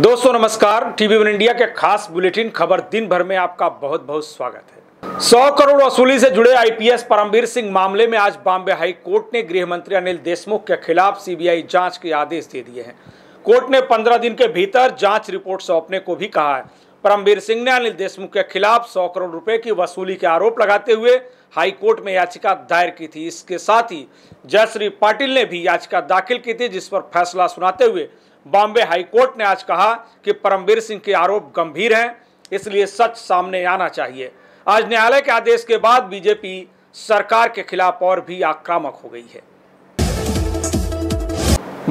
दोस्तों नमस्कार TV one India के खास बुलेटिन खबर दिन भर में आपका बहुत बहुत स्वागत है 100 करोड़ वसूली से जुड़े आईपीएस परमवीर सिंह मामले में आज बॉम्बे हाई कोर्ट ने गृह मंत्री अनिल देशमुख के खिलाफ सीबीआई जांच के आदेश दे दिए हैं कोर्ट ने 15 दिन के भीतर जांच रिपोर्ट सौंपने को भी कहा है परमवीर सिंह ने अनिल देशमुख के खिलाफ सौ करोड़ रुपए की वसूली के आरोप लगाते हुए हाई कोर्ट में याचिका दायर की थी इसके साथ ही जयश्री पाटिल ने भी याचिका दाखिल की थी जिस पर फैसला सुनाते हुए बॉम्बे हाईकोर्ट ने आज कहा कि परमवीर सिंह के आरोप गंभीर हैं इसलिए सच सामने आना चाहिए आज न्यायालय के आदेश के बाद बीजेपी सरकार के खिलाफ और भी आक्रामक हो गई है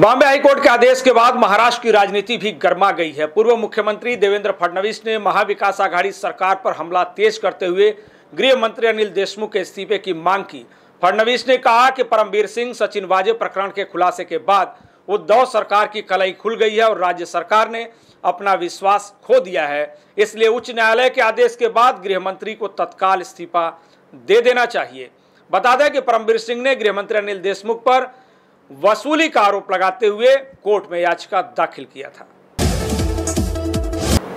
बॉम्बे हाईकोर्ट के आदेश के बाद महाराष्ट्र की राजनीति भी गर्मा गई है पूर्व मुख्यमंत्री देवेंद्र फडणवीस ने महाविकास आघाड़ी सरकार पर हमला तेज करते हुए गृह मंत्री अनिल देशमुख के इस्तीफे की मांग की फडणवीस ने कहा कि परमवीर सिंह सचिन वाजे प्रकरण के खुलासे के बाद उद्धव सरकार की कलाई खुल गई है और राज्य सरकार ने अपना विश्वास खो दिया है इसलिए उच्च न्यायालय के आदेश के बाद गृह मंत्री को तत्काल इस्तीफा दे देना चाहिए बता दें कि परमवीर सिंह ने गृह मंत्री अनिल देशमुख पर वसूली का आरोप लगाते हुए कोर्ट में याचिका दाखिल किया था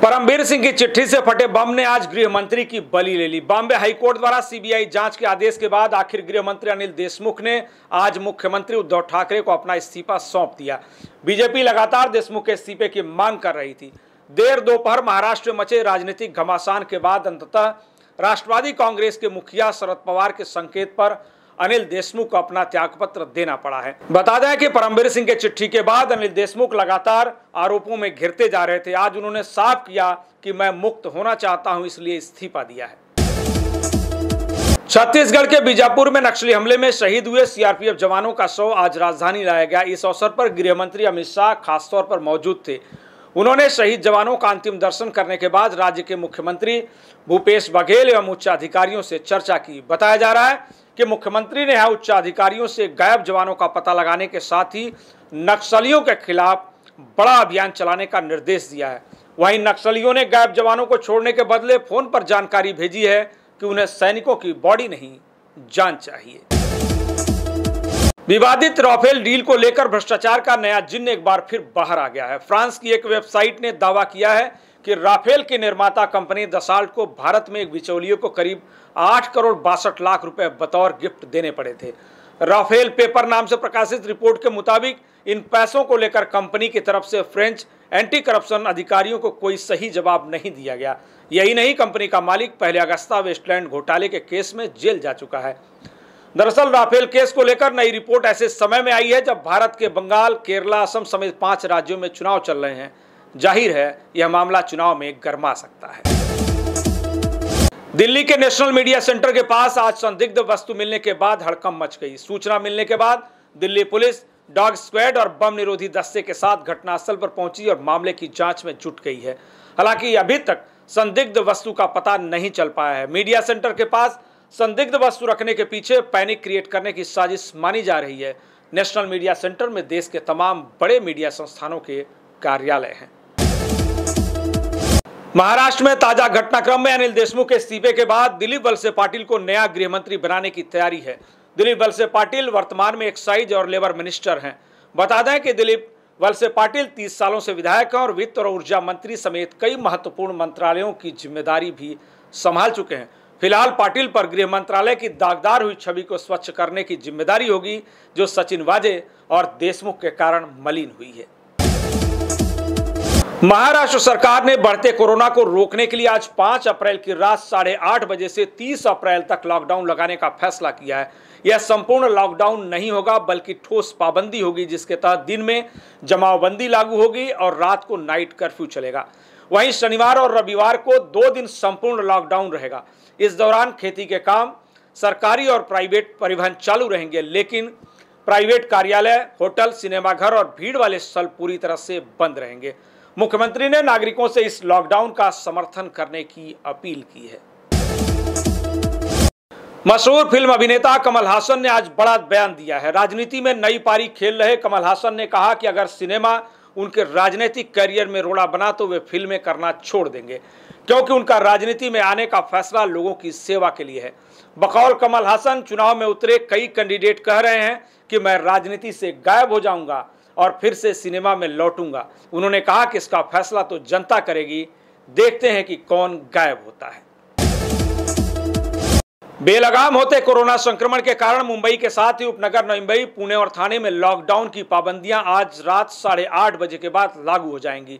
परमवीर सिंह की चिट्ठी से फटे बम ने आज गृह मंत्री की बलि ले ली बॉम्बे हाईकोर्ट द्वारा सीबीआई जांच के आदेश के बाद आखिर गृह मंत्री अनिल देशमुख ने आज मुख्यमंत्री उद्धव ठाकरे को अपना इस्तीफा सौंप दिया बीजेपी लगातार देशमुख के इस्तीफे की मांग कर रही थी देर दोपहर महाराष्ट्र में मचे राजनीतिक घमासान के बाद अंततः राष्ट्रवादी कांग्रेस के मुखिया शरद पवार के संकेत पर अनिल देशमुख को अपना त्यागपत्र देना पड़ा है बता दें कि परमवीर सिंह के चिट्ठी के बाद अनिल देशमुख लगातार आरोपों में घिरते जा रहे थे आज उन्होंने साफ किया कि मैं मुक्त होना चाहता हूं इसलिए इस्तीफा दिया है छत्तीसगढ़ के बीजापुर में नक्सली हमले में शहीद हुए सीआरपीएफ जवानों का शव आज राजधानी लाया गया इस अवसर पर गृह मंत्री अमित शाह खासतौर पर मौजूद थे उन्होंने शहीद जवानों का अंतिम दर्शन करने के बाद राज्य के मुख्यमंत्री भूपेश बघेल एवं उच्चाधिकारियों से चर्चा की बताया जा रहा है कि मुख्यमंत्री ने यहाँ उच्चाधिकारियों से गायब जवानों का पता लगाने के साथ ही नक्सलियों के खिलाफ बड़ा अभियान चलाने का निर्देश दिया है वहीं नक्सलियों ने गायब जवानों को छोड़ने के बदले फोन पर जानकारी भेजी है कि उन्हें सैनिकों की बॉडी नहीं जान चाहिए विवादित राफेल डील को लेकर भ्रष्टाचार का नया जिन्न एक बार फिर बाहर आ गया है फ्रांस की एक वेबसाइट ने दावा किया है कि राफेल के निर्माता कंपनी दसाल्ट को भारत में एक बिचौलियों को करीब आठ करोड़ बासठ लाख रुपए बतौर गिफ्ट देने पड़े थे राफेल पेपर नाम से प्रकाशित रिपोर्ट के मुताबिक इन पैसों को लेकर कंपनी की तरफ से फ्रेंच एंटी करप्शन अधिकारियों को कोई सही जवाब नहीं दिया गया यही नहीं कंपनी का मालिक पहले अगस्ता वेस्टलैंड घोटाले के केस में जेल जा चुका है दरअसल राफेल केस को लेकर नई रिपोर्ट ऐसे समय में आई है जब भारत के बंगाल केरला असम समेत पांच राज्यों में चुनाव चल रहे हैं जाहिर है यह मामला चुनाव में गर्मा सकता है दिल्ली के नेशनल मीडिया सेंटर के पास आज संदिग्ध वस्तु मिलने के बाद हड़कम मच गई सूचना मिलने के बाद दिल्ली पुलिस डॉग स्क्वाड और बम निरोधी दस्ते के साथ घटनास्थल पर पहुंची और मामले की जांच में जुट गई है हालांकि अभी तक संदिग्ध वस्तु का पता नहीं चल पाया है मीडिया सेंटर के पास संदिग्ध वस्तु रखने के पीछे पैनिक क्रिएट करने की साजिश मानी जा रही है नेशनल मीडिया सेंटर में देश के तमाम बड़े मीडिया संस्थानों के कार्यालय हैं महाराष्ट्र में ताजा घटनाक्रम में अनिल देशमुख के इस्तीफे के बाद दिलीप वलसे पाटिल को नया गृह मंत्री बनाने की तैयारी है दिलीप वलसे पाटिल वर्तमान में एक्साइज और लेबर मिनिस्टर हैं बता दें कि दिलीप वलसे पाटिल तीस सालों से विधायक हैं और वित्त और ऊर्जा मंत्री समेत कई महत्वपूर्ण मंत्रालयों की जिम्मेदारी भी संभाल चुके हैं फिलहाल पाटिल पर गृह मंत्रालय की दागदार हुई छवि को स्वच्छ करने की जिम्मेदारी होगी जो सचिन वाजे और देशमुख के कारण मलिन हुई है महाराष्ट्र सरकार ने बढ़ते कोरोना को रोकने के लिए आज 5 अप्रैल की रात साढ़े आठ बजे से 30 अप्रैल तक लॉकडाउन लगाने का फैसला किया है यह संपूर्ण लॉकडाउन नहीं होगा बल्कि ठोस पाबंदी होगी जिसके तहत दिन में जमावबंदी लागू होगी और रात को नाइट कर्फ्यू चलेगा वहीं शनिवार और रविवार को दो दिन संपूर्ण लॉकडाउन रहेगा इस दौरान खेती के काम सरकारी और प्राइवेट परिवहन चालू रहेंगे लेकिन प्राइवेट कार्यालय होटल सिनेमाघर और भीड़ वाले स्थल पूरी तरह से बंद रहेंगे मुख्यमंत्री ने नागरिकों से इस लॉकडाउन का समर्थन करने की अपील की है मशहूर फिल्म अभिनेता कमल हासन ने आज बड़ा बयान दिया है राजनीति में नई पारी खेल रहे कमल हासन ने कहा कि अगर सिनेमा उनके राजनीतिक करियर में रोड़ा बना तो वे फिल्में करना छोड़ देंगे क्योंकि उनका राजनीति में आने का फैसला लोगों की सेवा के लिए है बकौल कमल हासन चुनाव में उतरे कई कैंडिडेट कह रहे हैं कि मैं राजनीति से गायब हो जाऊंगा और फिर से सिनेमा में लौटूंगा उन्होंने कहा कि इसका फैसला तो जनता करेगी देखते हैं कि कौन गायब होता है बेलगाम होते कोरोना संक्रमण के कारण मुंबई के साथ ही उपनगर मुंबई पुणे और थाने में लॉकडाउन की पाबंदियां आज रात साढ़े आठ बजे के बाद लागू हो जाएंगी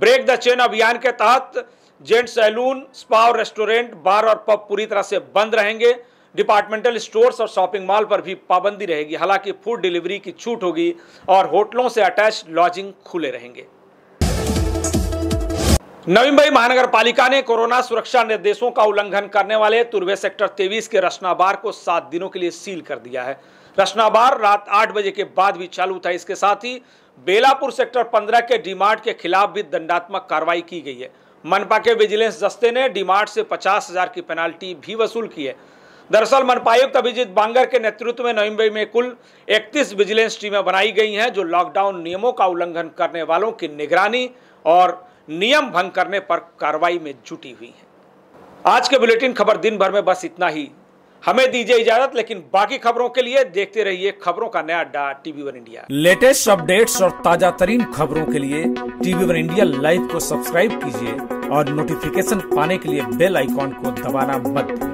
ब्रेक द चेन अभियान के तहत जेंट सैलून स्पा और रेस्टोरेंट बार और पब पूरी तरह से बंद रहेंगे डिपार्टमेंटल स्टोर्स और शॉपिंग मॉल पर भी पाबंदी रहेगी हालांकि फूड डिलीवरी की छूट होगी और होटलों से अटैच लॉजिंग खुले रहेंगे नवी मुंबई महानगर पालिका ने कोरोना सुरक्षा निर्देशों का उल्लंघन करने वाले तुर्वे सेक्टर तेईस के रचना बार को सात दिनों के लिए सील कर दिया है रचना बार रात आठ बजे के बाद भी चालू था इसके साथ ही बेलापुर सेक्टर पंद्रह के डीमार्ट के खिलाफ भी दंडात्मक कार्रवाई की गई है मनपा के विजिलेंस दस्ते ने डीमार्ट से पचास हजार की पेनाल्टी भी वसूल की है दरअसल मनपायुक्त अभिजीत बांगर के नेतृत्व में नवी मुंबई में कुल इकतीस विजिलेंस टीमें बनाई गई हैं जो लॉकडाउन नियमों का उल्लंघन करने वालों की निगरानी और नियम भंग करने पर कार्रवाई में जुटी हुई है आज के बुलेटिन खबर दिन भर में बस इतना ही हमें दीजिए इजाजत लेकिन बाकी खबरों के लिए देखते रहिए खबरों का नया अड्डा TV one India latest updates और ताजा तरीन खबरों के लिए टीवी वन इंडिया लाइव को सब्सक्राइब कीजिए और नोटिफिकेशन पाने के लिए बेल आइकॉन को दबाना मत भूलिए